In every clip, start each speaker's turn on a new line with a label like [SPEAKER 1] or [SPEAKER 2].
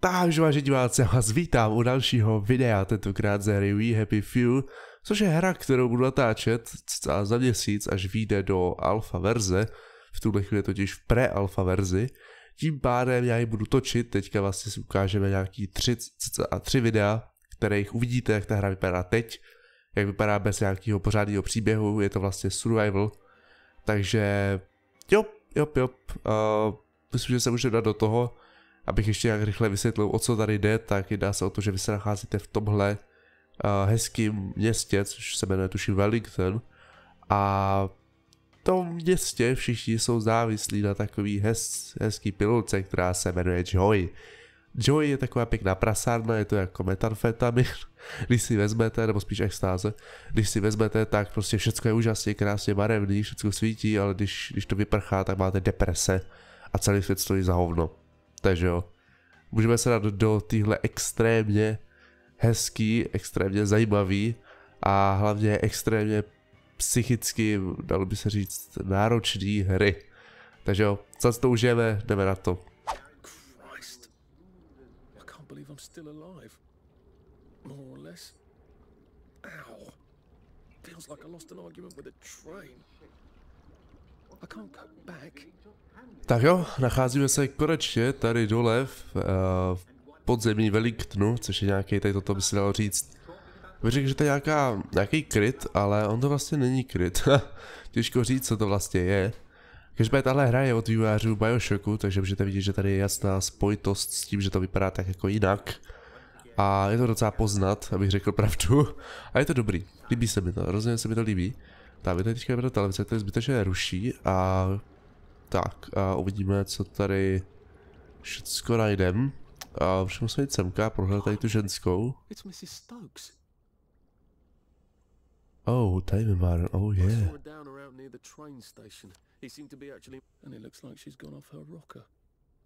[SPEAKER 1] Takže vážení diváci, já vás vítám u dalšího videa, tentokrát z hry We Happy Few, což je hra, kterou budu natáčet za měsíc, až vyjde do alfa verze, v tuhle chvíli totiž v pre-alfa verzi, tím pádem já ji budu točit, teďka vlastně si ukážeme nějaký tři, a tři videa, které jich uvidíte, jak ta hra vypadá teď, jak vypadá bez nějakého pořádného příběhu, je to vlastně survival, takže jo, jo, jo, uh, myslím, že se může dát do toho, abych ještě nějak rychle vysvětlil, o co tady jde, tak jedná se o to, že vy se nacházíte v tomhle uh, eh, hezkém městě, což se jmenuje tuším Wellington a v tom městě všichni jsou závislí na takový hez, hezký pilulce, která se jmenuje Joy. Joy je taková pěkná prasárna, je to jako metanfetamin, když si vezmete, nebo spíš extáze, když si vezmete, tak prostě všechno je úžasně, krásně barevný, všechno svítí, ale když, když to vyprchá, tak máte deprese a celý svět stojí za hovno. Takže jo. Můžeme se dát do téhle extrémně hezký, extrémně zajímavý a hlavně extrémně psychicky, dalo by se říct, náročný hry. Takže jo, co to užijeme, jdeme na to. Feels like I lost an argument with a train. Tak jo, nacházíme se konečně tady dole v, uh, v podzemí veliktnu, což je nějaký, tady toto by se dalo říct. Bych řekl, že to je nějaká, nějaký kryt, ale on to vlastně není kryt. Těžko říct, co to vlastně je. Každopádně tahle hra je od vývojářů Bioshocku, takže můžete vidět, že tady je jasná spojitost s tím, že to vypadá tak jako jinak. A je to docela poznat, abych řekl pravdu. A je to dobrý. Líbí se mi to, rozhodně se mi to líbí. Tak, vy tady teďka jdeme televize, to je zbytečně ruší a tak a uvidíme, co tady všecko najdem. A všem musíme jít semka, prohledat tady tu ženskou. Oh, David Martin, oh yeah.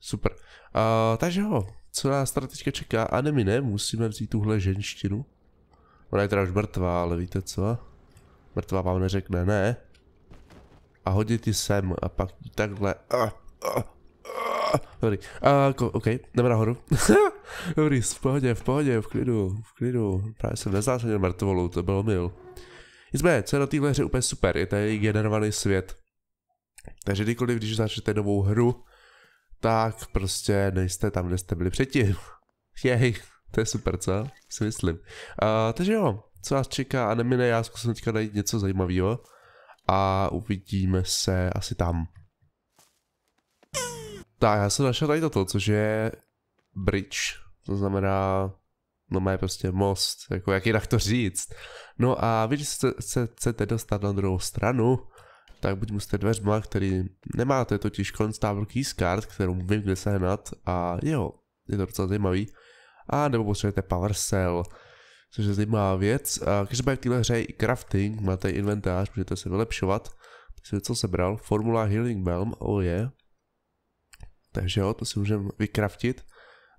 [SPEAKER 1] Super. A, takže jo, co nás tady teďka čeká? A ne, my ne, musíme vzít tuhle ženštinu. Ona je teda už mrtvá, ale víte co? mrtvá vám neřekne ne. A hodit ji sem a pak takhle. Dobrý, a, ko, ok, jdeme nahoru. Dobrý, v pohodě, v pohodě, v klidu, v klidu. Právě jsem nezásadil mrtvolu, to bylo mil. Nicméně, co je na téhle hře úplně super, je tady generovaný svět. Takže kdykoliv, když začnete novou hru, tak prostě nejste tam, kde jste byli předtím. Jej, to je super, co? Si myslím. Uh, takže jo, co nás čeká a nemine, já zkusím teďka najít něco zajímavého a uvidíme se asi tam. Tak, já jsem našel tady toto, což je bridge, to znamená, no má je prostě most, jako jak jinak to říct. No a vy, když se, se, chcete dostat na druhou stranu, tak buď musíte dveřma, který nemáte totiž Constable Keycard, kterou vím kde sehnat a jo, je to docela zajímavý. A nebo potřebujete Power Cell což je zajímavá věc. A každopádně v téhle hře je i crafting, máte i inventář, můžete se vylepšovat. Teď jsem něco sebral, formula Healing Balm, oh je. Yeah. Takže jo, to si můžeme vykraftit.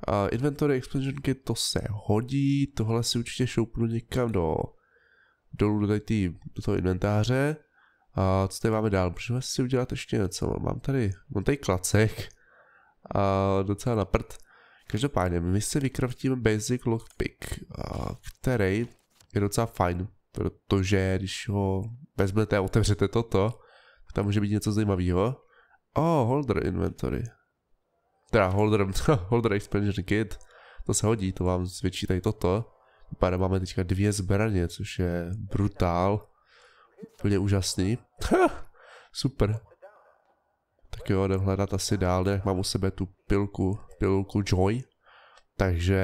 [SPEAKER 1] A inventory expansion kit, to se hodí, tohle si určitě šoupnu někam do dolů do, tý, do toho inventáře. A co tady máme dál? Můžeme si udělat ještě něco. Mám tady, mám tady klacek. A docela na prd. Každopádně, my si vykraftíme basic lockpick, který je docela fajn, protože když ho vezmete a otevřete toto, tak tam může být něco zajímavého. Oh, holder inventory. Teda holder, holder expansion kit. To se hodí, to vám zvětší tady toto. Páda máme teďka dvě zbraně, což je brutál. Úplně úžasný. Super tak jo, jdem hledat asi dál, jak mám u sebe tu pilku, pilku Joy, takže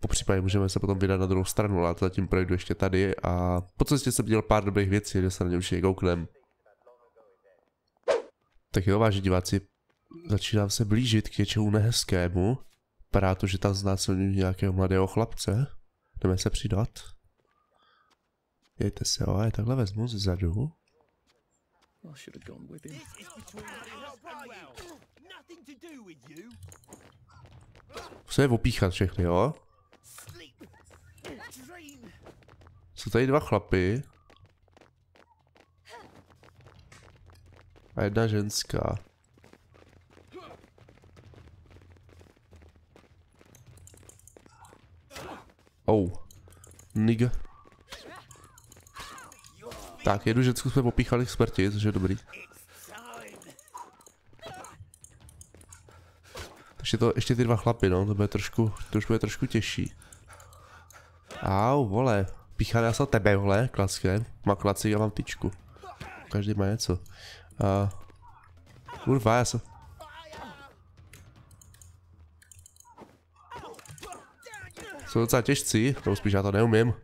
[SPEAKER 1] po případě můžeme se potom vydat na druhou stranu, ale zatím projdu ještě tady a po cestě jsem viděl pár dobrých věcí, že se na ně už kouknem. Tak jo, vážení diváci, začínám se blížit k něčemu nehezkému. Vypadá to, že tam znásilňují nějakého mladého chlapce. Jdeme se přidat. Jejte se, jo, je takhle vezmu zezadu. I should have gone with him. This is between well. Nothing to do with you. Musíme opíchat všechny, jo? Jsou tady dva chlapy. A jedna ženská. Oh. Nigga. Tak, jedu ženskou jsme popíchali k smrti, což je dobrý. Takže to ještě ty dva chlapy, no, to bude trošku, to už bude trošku těžší. Au, vole, píchali já se tebe, vole, klacky, ne? má klacky, já mám tyčku. Každý má něco. A... Kurva, já jsem... Jsou docela těžcí, nebo spíš já to neumím.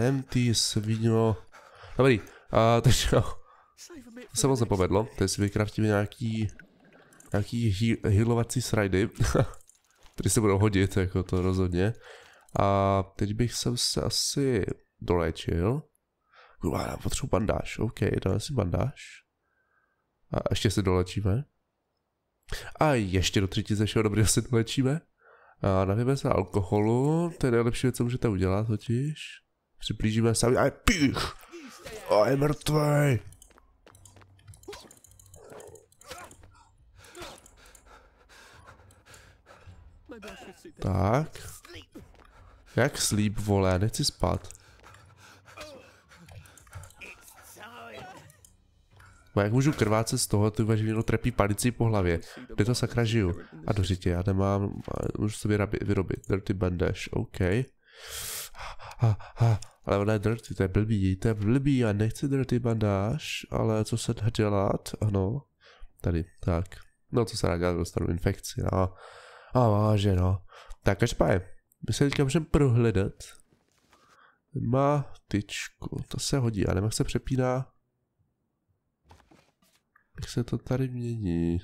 [SPEAKER 1] jsem, ty svino. Dobrý, a, takže jo. se moc nepovedlo, tady si vykraftíme nějaký, nějaký heal, healovací srajdy, které se budou hodit, jako to rozhodně. A teď bych se, se asi dolečil. Kurva, já potřebuji bandáž, OK, dáme si bandáž. A ještě se dolečíme. A ještě do třetí všeho dobrého se dolečíme. A navíme se alkoholu, to je nejlepší věc, co můžete udělat totiž přiblížíme sami a je pich! A je mrtvý! Tak. Jak slíp, vole, nechci spát. No jak můžu krvácet z toho, ty že někdo trepí palicí po hlavě. Kde to sakra žiju? A do řitě, já nemám, můžu sobě vyrobit. Dirty bandage, OK. Ale ona je dirty, to je blbý, to je blbý, já nechci dirty bandáž, ale co se dá dělat, ano, tady, tak. No, co se dá dělat, dostanu infekci, no. A váže, no. Tak každopádně, my se teďka můžeme prohledat. Má tyčku, to se hodí, ale jak se přepíná. Jak se to tady mění?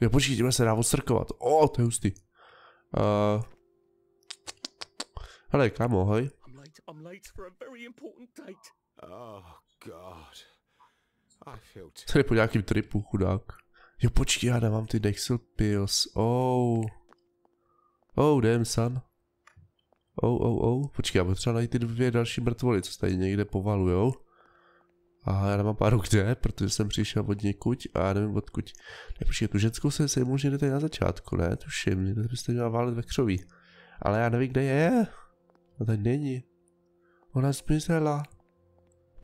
[SPEAKER 1] Jo, počkej, se dá odstrkovat. O, to je hustý. Eh, hele, kámo, hoj. I'm late, for a very important date. Oh god. I feel Tady po nějakým tripu, chudák. Jo, počkej, já nemám ty Dexil pills. Oh. Oh, damn, son. Oh, oh, oh. Počkej, já potřeba najít ty dvě další mrtvoly, co tady někde povalujou. A já nemám páru kde, protože jsem přišel od někuď a já nevím odkud. Ne, počkej, tu ženskou jsem si možná jdete na začátku, ne? Tuším, to byste měla válet ve křoví. Ale já nevím, kde je. No tady není. Ona zmizela.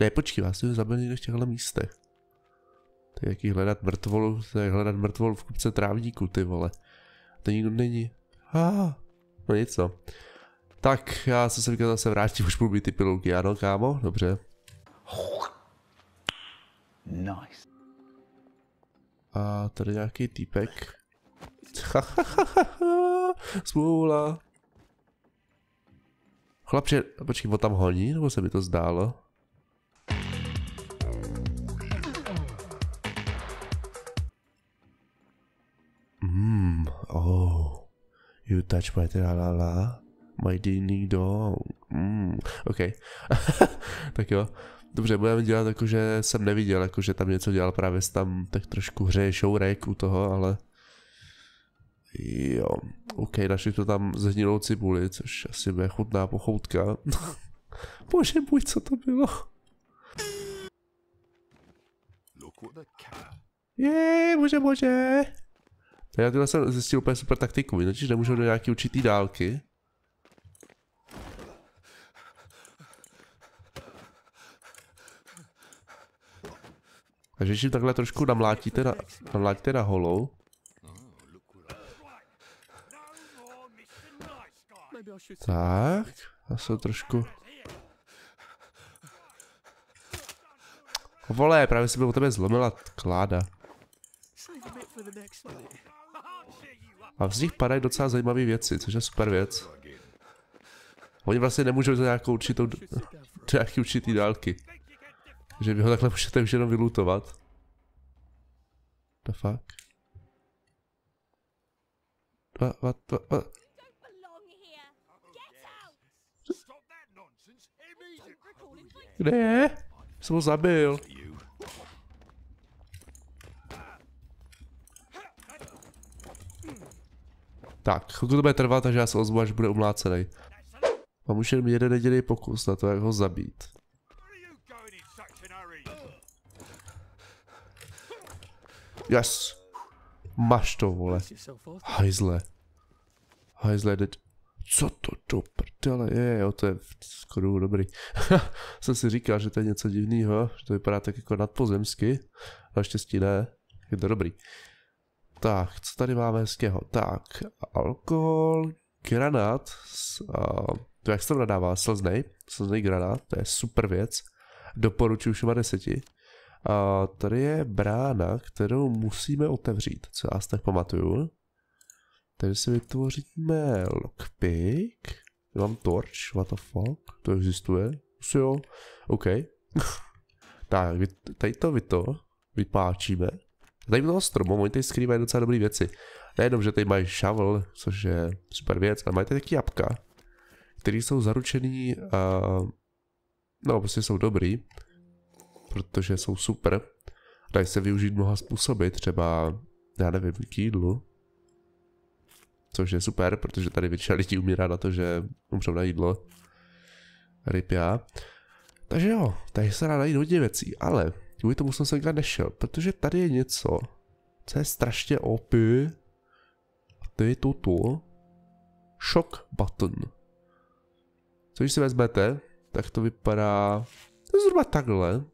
[SPEAKER 1] Ne, počkej, vás jsem zabil někde v těchto místech. Tak je jaký hledat mrtvolu, tak hledat mrtvolu v kupce trávníku, ty vole. To nikdo není. Ah, no nic no. Tak, já se sem zase vrátím, už budu mít ty pilulky, ano kámo, dobře. Nice. A tady nějaký týpek. Smůla. Chlapče, počkej, on tam honí, nebo se mi to zdálo? Mmm, oh. You touch my la. my ding dong. Mmm, ok. tak jo. Dobře, budeme dělat jako, že jsem neviděl, jako, že tam něco dělal právě tam tak trošku hřeje šourek u toho, ale... Jo, ok, našli to tam zhnilou cibuli, což asi bude chutná pochoutka. Bože můj, co to bylo? Je, bože, bože. Já tyhle jsem zjistil úplně super taktiku, totiž nemůžu do nějaké určitý dálky. Takže když takhle trošku namlátíte na, namlátíte na holou. Tak, já jsem trošku... Vole, právě se byl u tebe zlomila kláda. A z nich padají docela zajímavé věci, což je super věc. Oni vlastně nemůžou za nějakou určitou, nějaký určitý dálky. Že vy ho takhle můžete už jenom vylutovat. The fuck? What, what, what, Kde je? Jsem ho zabil. Tak, chvilku to bude trvat, takže já se ozvu, až bude umlácený. Mám už jenom jeden jediný pokus na to, jak ho zabít. Yes. Máš to, vole. Hajzle. Hajzle, teď. Co to do prdele je? Jo, to je skoro dobrý. Jsem si říkal, že to je něco divného, že to vypadá tak jako nadpozemsky. Naštěstí ne. Je to dobrý. Tak, co tady máme hezkého? Tak, alkohol, granát, uh, to jak se to nadává, slznej, slznej granát, to je super věc. Doporučuji všema deseti. A tady je brána, kterou musíme otevřít, co já si tak pamatuju. Tady si vytvoříme lockpick. Mám torch. what the fuck, to existuje. Asi jo, OK. tak, tady to vy to vypáčíme. Tady mnoho stromů, oni tady skrývají docela dobré věci. Nejenom, že tady mají shovel, což je super věc, ale mají tady taky jabka, které jsou zaručený, uh, no prostě jsou dobrý protože jsou super. Dají se využít mnoha způsoby, třeba, já nevím, k jídlu. Což je super, protože tady většina lidí umírá na to, že umřou na jídlo. Ryb já. Takže jo, tady se dá najít hodně věcí, ale kvůli tomu jsem senka nešel, protože tady je něco, co je strašně OP. A to je toto. Shock button. Což si vezmete, tak to vypadá To je zhruba takhle.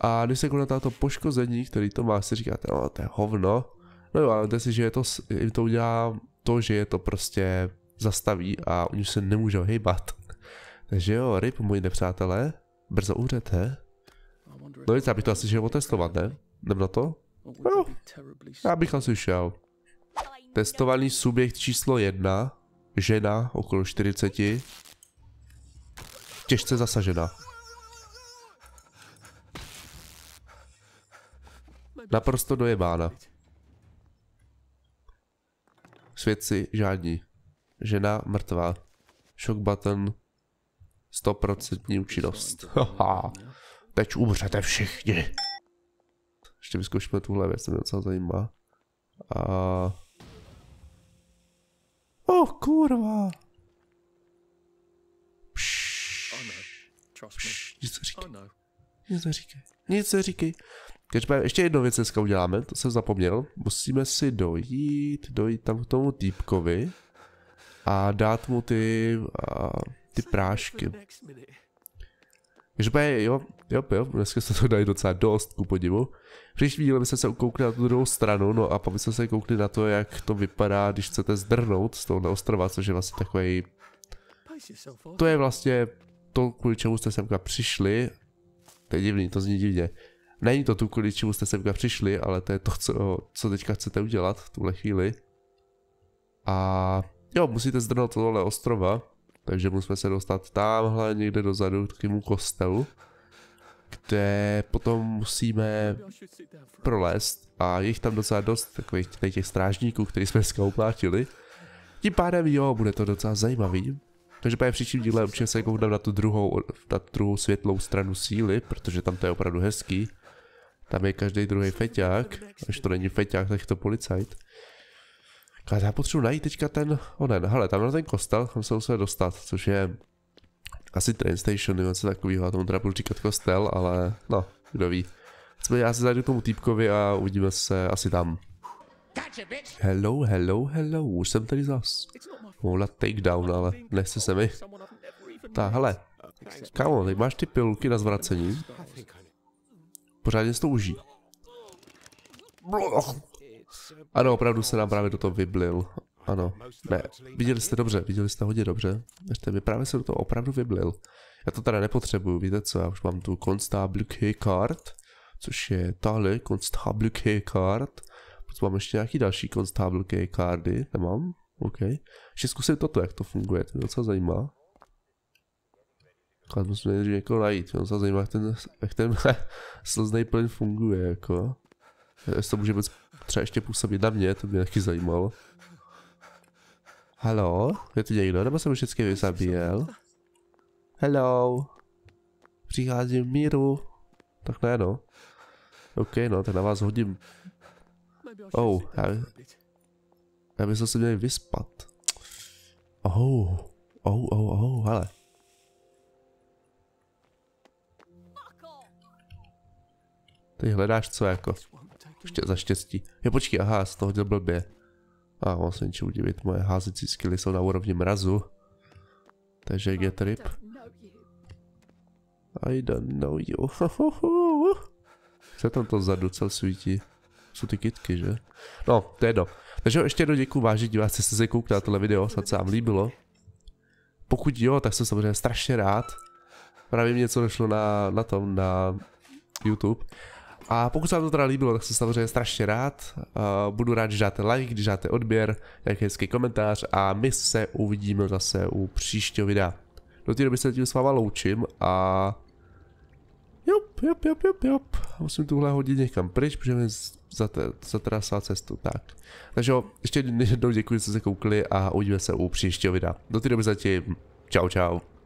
[SPEAKER 1] A když se na to poškození, který to má, si říkáte, no to je hovno. No jo, ale jde si, že je to, jim to udělá to, že je to prostě zastaví a oni už se nemůžou hejbat. Takže jo, ryb, můj nepřátelé, brzo umřete. No nic, já bych to asi šel otestovat, ne? Jdem na to? No, já bych asi šel. Testovaný subjekt číslo jedna, žena okolo 40, těžce zasažena. Naprosto dojebána. Svědci žádní. Žena mrtvá. Shock button. 100% účinnost. Haha. Teď umřete všichni. Ještě vyzkoušíme tuhle věc, to mě docela zajímá. A... Oh, kurva. Pšš. Pšš. Nic říkám. Oh no. Nic neříkej. Nic neříkej. Každopádně ještě jednu věc dneska uděláme, to jsem zapomněl. Musíme si dojít, dojít tam k tomu týpkovi a dát mu ty, a, ty prášky. Každopádně jo, jo, jo, dneska se to dají docela dost, ku podivu. Příští díle se ukoukli na tu druhou stranu, no a pak se koukli na to, jak to vypadá, když chcete zdrhnout z toho ostrova, což je vlastně takový... To je vlastně to, kvůli čemu jste semka přišli to je divný, to zní divně. Není to tu, kvůli čemu jste semka přišli, ale to je to, co, co teďka chcete udělat v tuhle chvíli. A jo, musíte zdrnout tohle ostrova, takže musíme se dostat tamhle někde dozadu k tomu kostelu, kde potom musíme prolézt a je jich tam docela dost takových těch strážníků, který jsme dneska uplátili. Tím pádem jo, bude to docela zajímavý. Takže právě v příštím díle určitě se koukneme jako na tu druhou, na tu druhou světlou stranu síly, protože tam to je opravdu hezký. Tam je každý druhý feťák, až to není feťák, tak je to policajt. Ale já potřebuji najít teďka ten onen. Hele, tam na ten kostel, tam se musel dostat, což je asi train station nebo něco takového, a tomu teda budu říkat kostel, ale no, kdo ví. já se zajdu k tomu týpkovi a uvidíme se asi tam. Hello, hello, hello, už jsem tady zas. Mohla takedown, ale nechce se mi. Tak, hele. Kámo, teď máš ty pilulky na zvracení. Pořádně si to Ano, uh, opravdu se nám právě do toho vyblil. Ano, ne, viděli jste dobře, viděli jste hodně dobře. Ještě mi právě se do toho opravdu vyblil. Já to teda nepotřebuju, víte co, já už mám tu Constable Key Card, což je tahle Constable Key Card. Protože mám ještě nějaký další konstáblky, kardy, nemám? OK. Ještě zkusím toto, jak to funguje, to mě docela zajímá. Ale musím nejdřív někoho najít, mě docela zajímá, jak ten, jak ten slznej plyn funguje, jako. Jestli to může být třeba ještě působit na mě, to mě taky zajímalo. Halo, je tu někdo, nebo jsem už vždycky vyzabíjel? Hello. Přicházím v míru. Tak ne no. OK, no, tak na vás hodím Oh, här. Já bych se měl vyspat. Oh, oh, oh, oh, hele. Ty hledáš co jako? Ště, za štěstí. Je počkej, aha, z toho děl blbě. A ah, vlastně se udivit? moje házecí skily jsou na úrovni mrazu. Takže get rip. I don't know you. Co tam to vzadu, cel svítí? jsou ty kitky, že? No, to je do. Takže jo, ještě jednou děkuji, vážení diváci, jste se koukli na tohle video, snad se vám líbilo. Pokud jo, tak jsem samozřejmě strašně rád. Právě mi něco došlo na, na tom, na YouTube. A pokud se vám to teda líbilo, tak jsem samozřejmě strašně rád. Uh, budu rád, když dáte like, když dáte odběr, nějaký hezký komentář a my se uvidíme zase u příštího videa. Do té doby se tím s váma loučím a jop, jop, jop, jop. Musím tuhle hodit někam pryč, protože mi zatrasá cestu. Tak. Takže jo, ještě jednou děkuji, že jste se koukli a uvidíme se u příštího videa. Do té doby zatím. Čau, čau.